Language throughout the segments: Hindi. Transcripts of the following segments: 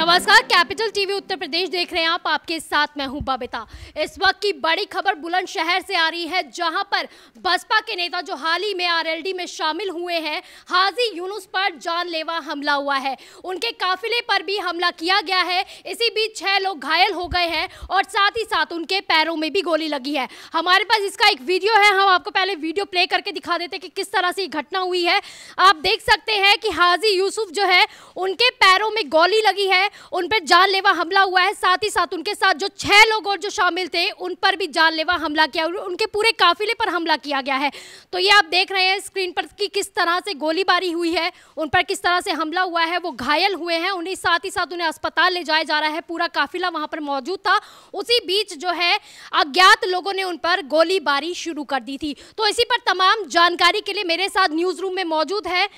नमस्कार कैपिटल टीवी उत्तर प्रदेश देख रहे हैं आप आपके साथ मैं हूं बबिता इस वक्त की बड़ी खबर बुलंदशहर से आ रही है जहां पर बसपा के नेता जो हाल ही में आरएलडी में शामिल हुए हैं हाजी यूनुस पर जानलेवा हमला हुआ है उनके काफिले पर भी हमला किया गया है इसी बीच छह लोग घायल हो गए हैं और साथ ही साथ उनके पैरों में भी गोली लगी है हमारे पास इसका एक वीडियो है हम आपको पहले वीडियो प्ले करके दिखा देते कि किस तरह से घटना हुई है आप देख सकते हैं कि हाजी यूसुफ जो है उनके पैरों में गोली लगी है उन पर जानलेवा हमला हुआ है साथ ही साथ उनके साथ जो छह लोग और जो शामिल थे उन पर भी जानलेवा हमला किया उनके पूरे काफिले पर हमला किया गया है तो ये आप देख रहे हैं स्क्रीन पर कि किस तरह से गोलीबारी हुई है उन पर किस तरह से हमला हुआ है वो घायल हुए हैं उन्हें साथ ही साथ उन्हें अस्पताल ले जाया जा रहा है पूरा काफिला वहां पर मौजूद था उसी बीच जो है अज्ञात लोगों ने उन पर गोलीबारी शुरू कर दी थी तो इसी पर तमाम जानकारी के लिए मेरे साथ न्यूज़ रूम में मौजूद है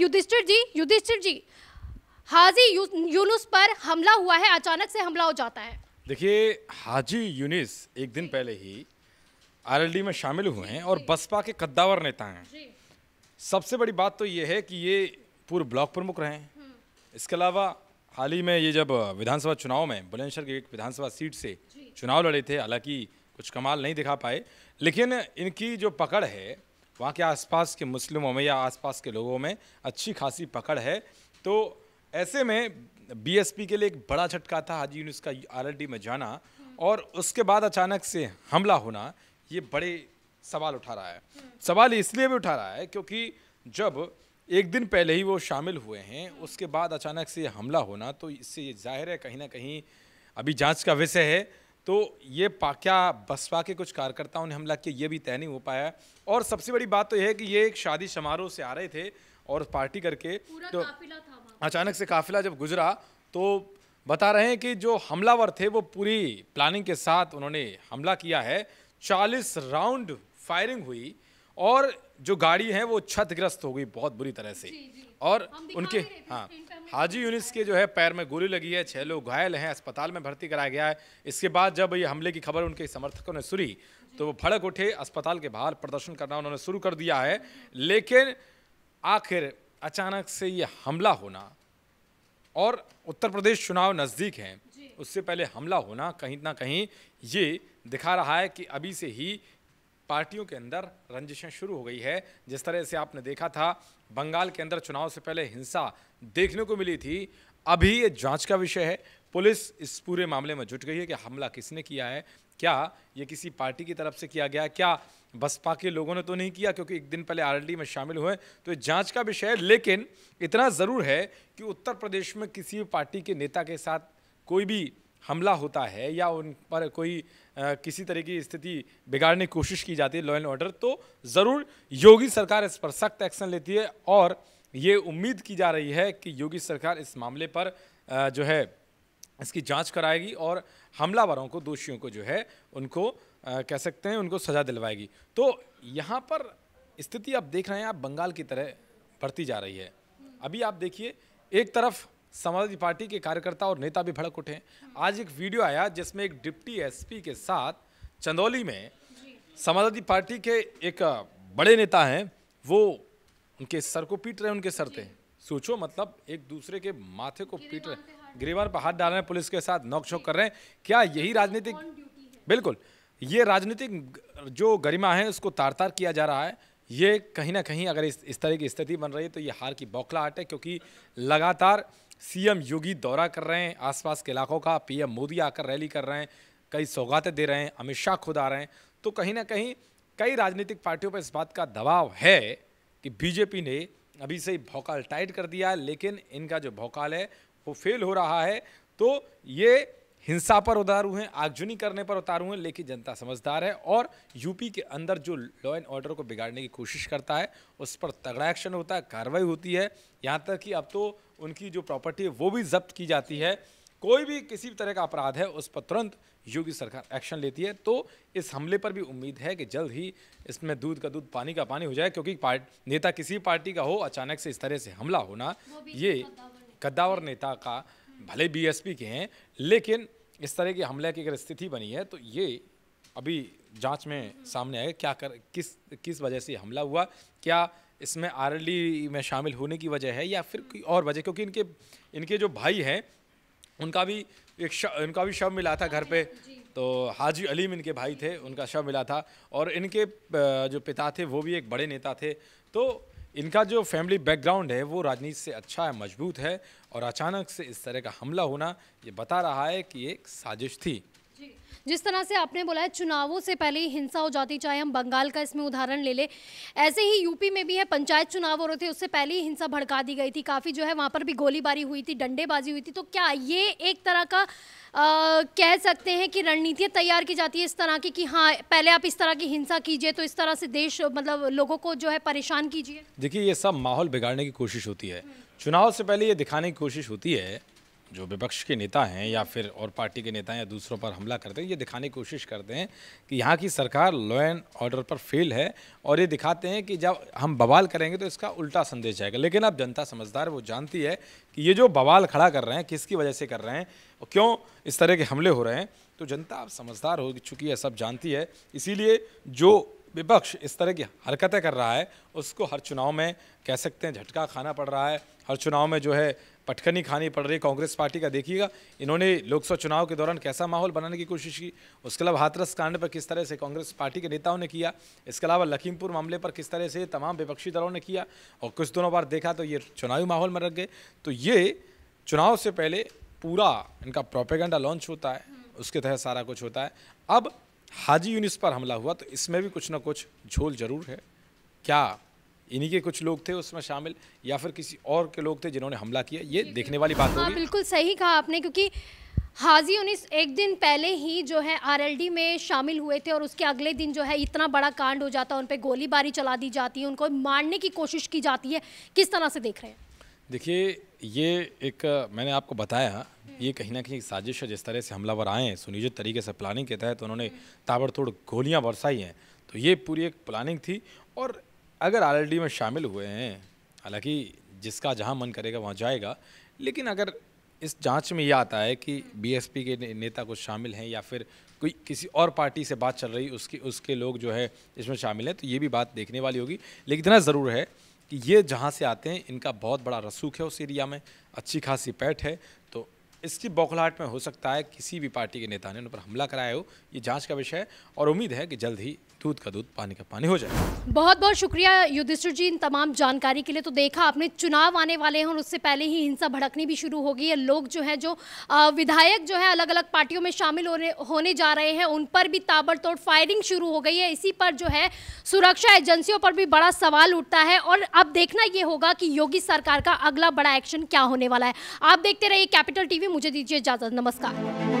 युधिष्ठिर जी युधिष्ठिर जी हाजी यूनुस पर हमला हुआ है अचानक से हमला हो जाता है देखिए हाजी यूनिस एक दिन पहले ही आरएलडी में शामिल हुए हैं और बसपा के कद्दावर नेता हैं सबसे बड़ी बात तो ये है कि ये पूर्व ब्लॉक प्रमुख रहे हैं हम्म। इसके अलावा हाल ही में ये जब विधानसभा चुनाव में बुलंदशहर की एक विधानसभा सीट से चुनाव लड़े थे हालांकि कुछ कमाल नहीं दिखा पाए लेकिन इनकी जो पकड़ है वहाँ के आसपास के मुस्लिमों में या आसपास के लोगों में अच्छी खासी पकड़ है तो ऐसे में बीएसपी के लिए एक बड़ा झटका था हाजी यूनिस का आरएलडी में जाना और उसके बाद अचानक से हमला होना ये बड़े सवाल उठा रहा है सवाल इसलिए भी उठा रहा है क्योंकि जब एक दिन पहले ही वो शामिल हुए हैं उसके बाद अचानक से हमला होना तो इससे ये जाहिर है कहीं ना कहीं अभी जांच का विषय है तो ये क्या बसपा के कुछ कार्यकर्ताओं ने हमला किया ये भी तय नहीं हो पाया और सबसे बड़ी बात तो यह है कि ये एक शादी समारोह से आ रहे थे और पार्टी करके तो अचानक से काफिला जब गुजरा तो बता रहे हैं कि जो हमलावर थे वो पूरी प्लानिंग के साथ उन्होंने हमला किया है 40 राउंड फायरिंग हुई और जो गाड़ी है वो छतग्रस्त हो गई बहुत बुरी तरह से जी, जी। और उनके हाँ हाजी यूनिस के जो है पैर में गोली लगी है छः लोग घायल हैं अस्पताल में भर्ती कराया गया है इसके बाद जब ये हमले की खबर उनके समर्थकों ने सुनी तो वो भड़क उठे अस्पताल के बाहर प्रदर्शन करना उन्होंने शुरू कर दिया है लेकिन आखिर अचानक से ये हमला होना और उत्तर प्रदेश चुनाव नज़दीक हैं उससे पहले हमला होना कहीं ना कहीं ये दिखा रहा है कि अभी से ही पार्टियों के अंदर रंजिशें शुरू हो गई है जिस तरह से आपने देखा था बंगाल के अंदर चुनाव से पहले हिंसा देखने को मिली थी अभी ये जांच का विषय है पुलिस इस पूरे मामले में जुट गई है कि हमला किसने किया है क्या ये किसी पार्टी की तरफ से किया गया क्या बसपा के लोगों ने तो नहीं किया क्योंकि एक दिन पहले आरएलडी में शामिल हुए तो ये जांच का विषय है लेकिन इतना ज़रूर है कि उत्तर प्रदेश में किसी भी पार्टी के नेता के साथ कोई भी हमला होता है या उन पर कोई आ, किसी तरह की स्थिति बिगाड़ने की कोशिश की जाती है लॉ एंड ऑर्डर तो ज़रूर योगी सरकार इस पर सख्त एक्शन लेती है और ये उम्मीद की जा रही है कि योगी सरकार इस मामले पर आ, जो है इसकी जांच कराएगी और हमलावरों को दोषियों को जो है उनको कह सकते हैं उनको सज़ा दिलवाएगी तो यहाँ पर स्थिति आप देख रहे हैं आप बंगाल की तरह बढ़ती जा रही है अभी आप देखिए एक तरफ समाजवादी पार्टी के कार्यकर्ता और नेता भी भड़क उठे आज एक वीडियो आया जिसमें एक डिप्टी एसपी के साथ चंदौली में समाजवादी पार्टी के एक बड़े नेता हैं वो उनके सर को पीट रहे हैं उनके सर थे सोचो मतलब एक दूसरे के माथे को पीट रहे गिरेवान पर हाथ डाल रहे हैं पुलिस के साथ नोक कर रहे हैं क्या यही राजनीतिक बिल्कुल ये राजनीतिक जो गरिमा है उसको तार तार किया जा रहा है ये कहीं ना कहीं अगर इस इस तरह की स्थिति बन रही है तो ये हार की बौखलाहट है क्योंकि लगातार सीएम योगी दौरा कर रहे हैं आसपास के इलाकों का पीएम मोदी आकर रैली कर रहे हैं कई सौगातें दे रहे हैं अमित शाह खुद आ रहे हैं तो कहीं ना कहीं कई राजनीतिक पार्टियों पर इस बात का दबाव है कि बीजेपी ने अभी से भौकाल टाइट कर दिया है लेकिन इनका जो भौकाल है वो फेल हो रहा है तो ये हिंसा पर उतारू हैं आगजनी करने पर उतारू हैं लेकिन जनता समझदार है और यूपी के अंदर जो लॉ एंड ऑर्डर को बिगाड़ने की कोशिश करता है उस पर तगड़ा एक्शन होता है कार्रवाई होती है यहाँ तक कि अब तो उनकी जो प्रॉपर्टी है वो भी जब्त की जाती है कोई भी किसी भी तरह का अपराध है उस पर तुरंत योगी सरकार एक्शन लेती है तो इस हमले पर भी उम्मीद है कि जल्द ही इसमें दूध का दूध पानी का पानी हो जाए क्योंकि नेता किसी पार्टी का हो अचानक से इस तरह से हमला होना ये कद्दावर नेता का भले बीएसपी के हैं लेकिन इस तरह के हमले की अगर स्थिति बनी है तो ये अभी जांच में सामने आएगा क्या कर किस किस वजह से हमला हुआ क्या इसमें आर में शामिल होने की वजह है या फिर कोई और वजह क्योंकि इनके इनके जो भाई हैं उनका भी एक शव उनका भी शव मिला था घर पे तो हाजी अलीम इनके भाई थे उनका शव मिला था और इनके जो पिता थे वो भी एक बड़े नेता थे तो इनका जो फैमिली बैकग्राउंड है वो राजनीति से अच्छा है मजबूत है और अचानक से इस तरह का हमला होना ये बता रहा है कि एक साजिश थी जिस तरह से आपने बोला है चुनावों से पहले ही हिंसा हो जाती चाहे हम बंगाल का इसमें उदाहरण ले ले ऐसे ही यूपी में भी है पंचायत चुनाव हो रहे थे उससे पहले ही हिंसा भड़का दी गई थी काफ़ी जो है वहाँ पर भी गोलीबारी हुई थी डंडेबाजी हुई थी तो क्या ये एक तरह का आ, कह सकते हैं कि रणनीतियाँ तैयार की जाती है इस तरह की कि हाँ पहले आप इस तरह की हिंसा कीजिए तो इस तरह से देश मतलब लोगों को जो है परेशान कीजिए देखिए ये सब माहौल बिगाड़ने की कोशिश होती है चुनाव से पहले ये दिखाने की कोशिश होती है जो विपक्ष के नेता हैं या फिर और पार्टी के नेता हैं या दूसरों पर हमला करते हैं ये दिखाने की कोशिश करते हैं कि यहाँ की सरकार लॉ एंड ऑर्डर पर फेल है और ये दिखाते हैं कि जब हम बवाल करेंगे तो इसका उल्टा संदेश जाएगा लेकिन अब जनता समझदार वो जानती है कि ये जो बवाल खड़ा कर रहे हैं किसकी वजह से कर रहे हैं और क्यों इस तरह के हमले हो रहे हैं तो जनता अब समझदार हो चुकी है सब जानती है इसीलिए जो विपक्ष इस तरह की हरकतें कर रहा है उसको हर चुनाव में कह सकते हैं झटका खाना पड़ रहा है हर चुनाव में जो है पटखनी खानी पड़ रही कांग्रेस पार्टी का देखिएगा इन्होंने लोकसभा चुनाव के दौरान कैसा माहौल बनाने की कोशिश की उसके अलावा हाथरस कांड पर किस तरह से कांग्रेस पार्टी के नेताओं ने किया इसके अलावा लखीमपुर मामले पर किस तरह से तमाम विपक्षी दलों ने किया और कुछ दिनों बार देखा तो ये चुनावी माहौल में रख गए तो ये चुनाव से पहले पूरा इनका प्रोपेगेंडा लॉन्च होता है उसके तहत सारा कुछ होता है अब हाजी यूनिस पर हमला हुआ तो इसमें भी कुछ ना कुछ झोल जरूर है क्या इन्हीं के कुछ लोग थे उसमें शामिल या फिर किसी और के लोग थे जिन्होंने हमला किया ये देखने वाली बात हाँ, बिल्कुल सही कहा आपने क्योंकि हाजी उन्नीस एक दिन पहले ही जो है आरएलडी में शामिल हुए थे और उसके अगले दिन जो है इतना बड़ा कांड हो जाता है उन पर गोलीबारी चला दी जाती है उनको मारने की कोशिश की जाती है किस तरह से देख रहे हैं देखिए ये एक मैंने आपको बताया ये कहीं ना कहीं साजिश है जिस तरह से हमलावर आए हैं सुनियोजित तरीके से प्लानिंग के तहत तो उन्होंने हम्म। ताबड़तोड़ गोलियां बरसाई हैं तो ये पूरी एक प्लानिंग थी और अगर आर में शामिल हुए हैं हालांकि जिसका जहां मन करेगा वहां जाएगा लेकिन अगर इस जांच में यह आता है कि बी हम्म। के नेता कुछ शामिल हैं या फिर कोई किसी और पार्टी से बात चल रही उसकी उसके लोग जो है इसमें शामिल हैं तो ये भी बात देखने वाली होगी लेकिन इतना ज़रूर है कि ये जहाँ से आते हैं इनका बहुत बड़ा रसूख है उस एरिया में अच्छी खासी पैठ है इसकी बौखलाहट में हो सकता है किसी भी पार्टी के नेता ने उन पर हमला कराया हो ये जांच का विषय है और उम्मीद है कि जल्द ही दूध का दूध पानी का पानी हो जाए बहुत बहुत शुक्रिया युधिष्ठिर जी इन तमाम जानकारी के लिए तो देखा आपने चुनाव आने वाले हैं और उससे पहले ही हिंसा भड़कनी भी शुरू हो गई लोग जो है जो विधायक जो है अलग अलग पार्टियों में शामिल होने होने जा रहे हैं उन पर भी ताबड़तोड़ फायरिंग शुरू हो गई है इसी पर जो है सुरक्षा एजेंसियों पर भी बड़ा सवाल उठता है और अब देखना ये होगा कि योगी सरकार का अगला बड़ा एक्शन क्या होने वाला है आप देखते रहिए कैपिटल टीवी मुझे दीजिए इजाज़त नमस्कार